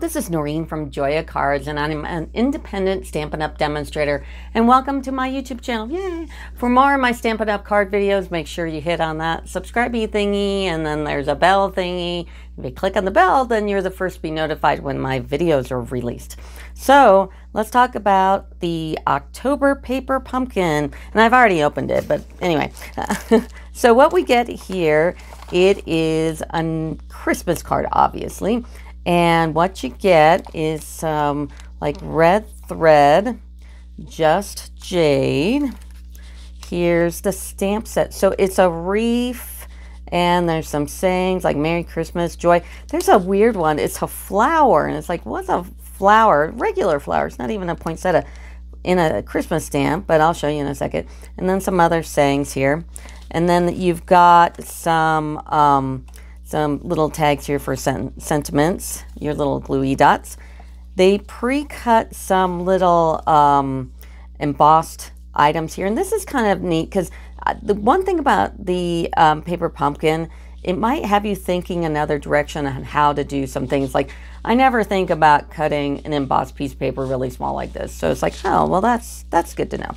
this is Noreen from Joya Cards, and I'm an independent Stampin' Up! demonstrator. And welcome to my YouTube channel. Yay! For more of my Stampin' Up! card videos, make sure you hit on that subscribe thingy, and then there's a bell thingy. If you click on the bell, then you're the first to be notified when my videos are released. So, let's talk about the October paper pumpkin. And I've already opened it, but anyway. so, what we get here, it is a Christmas card, obviously. And what you get is some like red thread, just jade. Here's the stamp set. So it's a reef and there's some sayings like Merry Christmas, Joy. There's a weird one. It's a flower and it's like, what's a flower? Regular flower. It's not even a poinsettia in a Christmas stamp, but I'll show you in a second. And then some other sayings here. And then you've got some um, some little tags here for sen sentiments, your little gluey dots. They pre-cut some little um, embossed items here. And this is kind of neat because uh, the one thing about the um, paper pumpkin, it might have you thinking another direction on how to do some things. Like I never think about cutting an embossed piece of paper really small like this. So it's like, oh, well, that's that's good to know.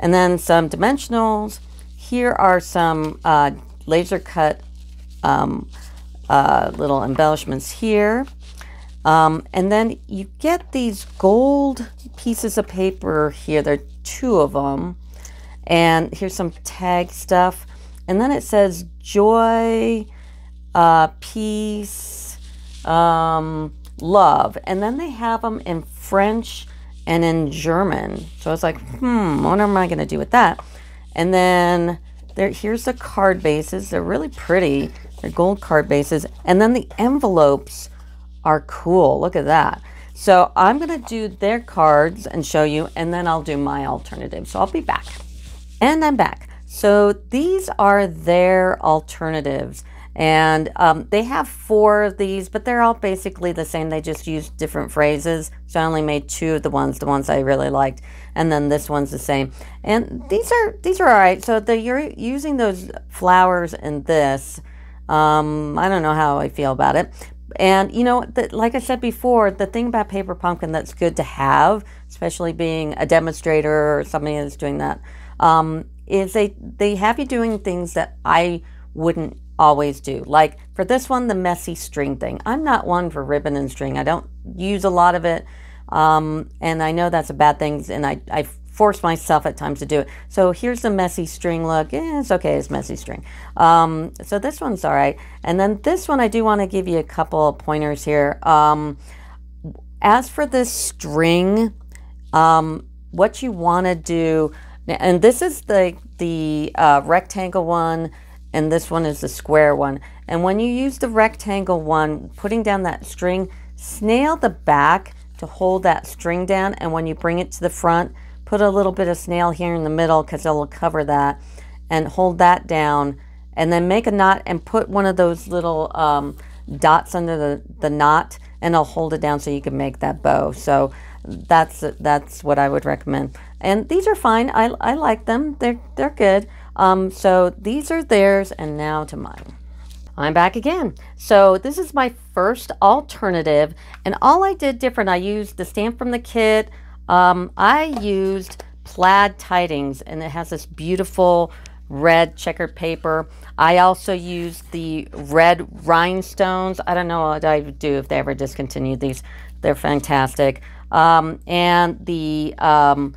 And then some dimensionals. Here are some uh, laser cut um, uh, little embellishments here. Um, and then you get these gold pieces of paper here. There are two of them. And here's some tag stuff. And then it says joy, uh, peace, um, love. And then they have them in French and in German. So I was like, hmm, what am I going to do with that? And then there, here's the card bases. They're really pretty. They're gold card bases. And then the envelopes are cool. Look at that. So I'm going to do their cards and show you, and then I'll do my alternative. So I'll be back. And I'm back. So these are their alternatives. And um, they have four of these, but they're all basically the same. They just use different phrases. So I only made two of the ones, the ones I really liked, and then this one's the same. And these are these are all right. So you're using those flowers and this um, I don't know how I feel about it. And you know, the, like I said before, the thing about paper pumpkin that's good to have, especially being a demonstrator or somebody that's doing that, um, is they they have you doing things that I wouldn't always do. Like for this one, the messy string thing. I'm not one for ribbon and string. I don't use a lot of it, um, and I know that's a bad thing. And I I force myself at times to do it. So here's the messy string look. Yeah, it's okay, it's messy string. Um, so this one's all right. And then this one, I do want to give you a couple of pointers here. Um, as for this string, um, what you want to do, and this is the, the uh, rectangle one, and this one is the square one. And when you use the rectangle one, putting down that string, snail the back to hold that string down. And when you bring it to the front, Put a little bit of snail here in the middle because it'll cover that and hold that down and then make a knot and put one of those little um, dots under the, the knot and I'll hold it down so you can make that bow. So that's that's what I would recommend. And these are fine. I, I like them. They're, they're good. Um, so these are theirs and now to mine. I'm back again. So this is my first alternative and all I did different, I used the stamp from the kit, um, I used plaid tidings and it has this beautiful red checkered paper. I also used the red rhinestones. I don't know what I would do if they ever discontinued these. They're fantastic. Um, and the, um,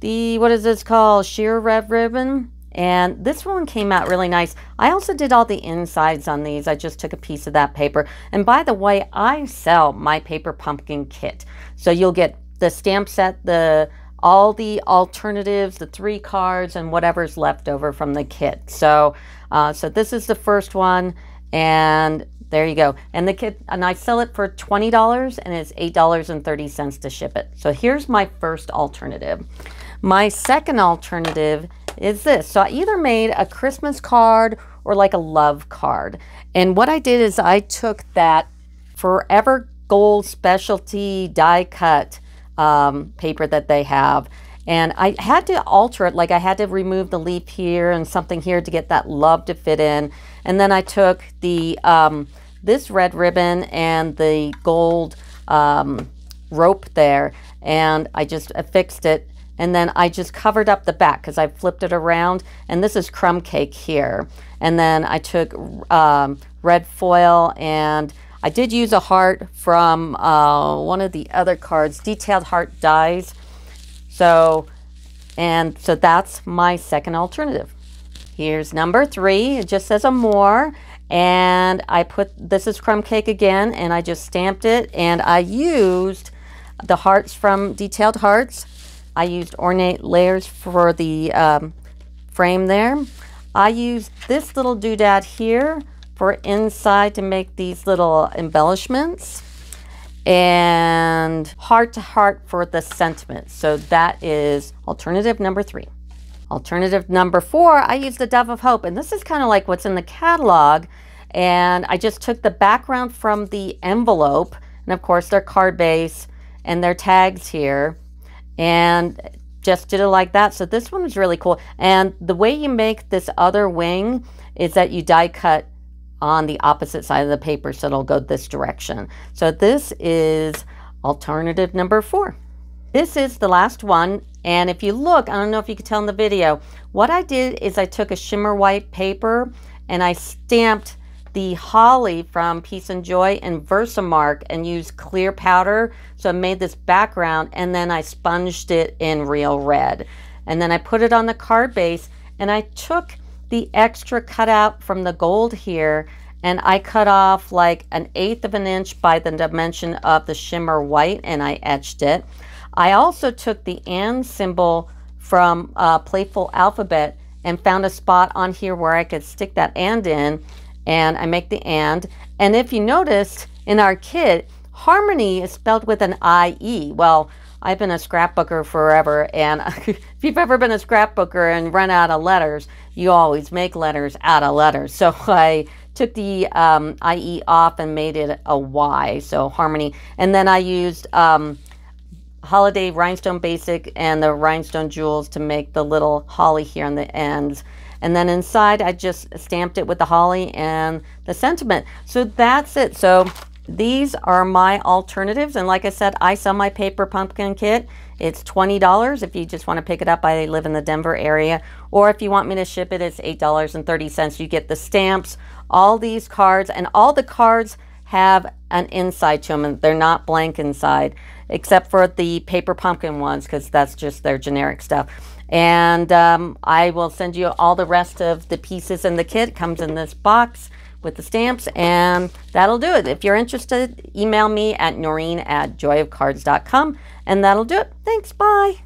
the, what is this called? Sheer red ribbon. And this one came out really nice. I also did all the insides on these. I just took a piece of that paper. And by the way, I sell my paper pumpkin kit. So you'll get the stamp set, the all the alternatives, the three cards, and whatever's left over from the kit. So, uh, so this is the first one, and there you go. And the kit, and I sell it for twenty dollars, and it's eight dollars and thirty cents to ship it. So here's my first alternative. My second alternative is this. So I either made a Christmas card or like a love card. And what I did is I took that Forever Gold specialty die cut um, paper that they have. And I had to alter it, like I had to remove the leaf here and something here to get that love to fit in. And then I took the um, this red ribbon and the gold um, rope there and I just affixed it and then I just covered up the back because I flipped it around and this is crumb cake here and then I took um, red foil and I did use a heart from uh, one of the other cards, Detailed Heart Dies. So, and so that's my second alternative. Here's number three. It just says a more. And I put, this is crumb cake again, and I just stamped it. And I used the hearts from Detailed Hearts. I used ornate layers for the um, frame there. I used this little doodad here for inside to make these little embellishments and heart to heart for the sentiment. So that is alternative number three. Alternative number four, I used the Dove of Hope, and this is kind of like what's in the catalog. And I just took the background from the envelope, and of course their card base and their tags here, and just did it like that. So this one is really cool. And the way you make this other wing is that you die cut on the opposite side of the paper, so it'll go this direction. So this is alternative number four. This is the last one, and if you look, I don't know if you can tell in the video, what I did is I took a shimmer white paper and I stamped the holly from Peace and Joy and Versamark and used clear powder. So I made this background and then I sponged it in real red. And then I put it on the card base and I took the extra cutout from the gold here and I cut off like an eighth of an inch by the dimension of the shimmer white and I etched it. I also took the and symbol from uh, Playful Alphabet and found a spot on here where I could stick that and in and I make the and. And if you noticed in our kit, Harmony is spelled with an I-E. Well, I've been a scrapbooker forever, and if you've ever been a scrapbooker and run out of letters, you always make letters out of letters. So I took the um, IE off and made it a Y, so harmony. And then I used um, Holiday Rhinestone Basic and the Rhinestone Jewels to make the little holly here on the ends. And then inside, I just stamped it with the holly and the sentiment. So that's it. So these are my alternatives. And like I said, I sell my paper pumpkin kit. It's $20 if you just want to pick it up. I live in the Denver area. Or if you want me to ship it, it's $8.30. You get the stamps, all these cards, and all the cards have an inside to them and they're not blank inside except for the paper pumpkin ones because that's just their generic stuff and um, i will send you all the rest of the pieces in the kit it comes in this box with the stamps, and that'll do it. If you're interested, email me at noreen at joyofcards.com, and that'll do it. Thanks. Bye.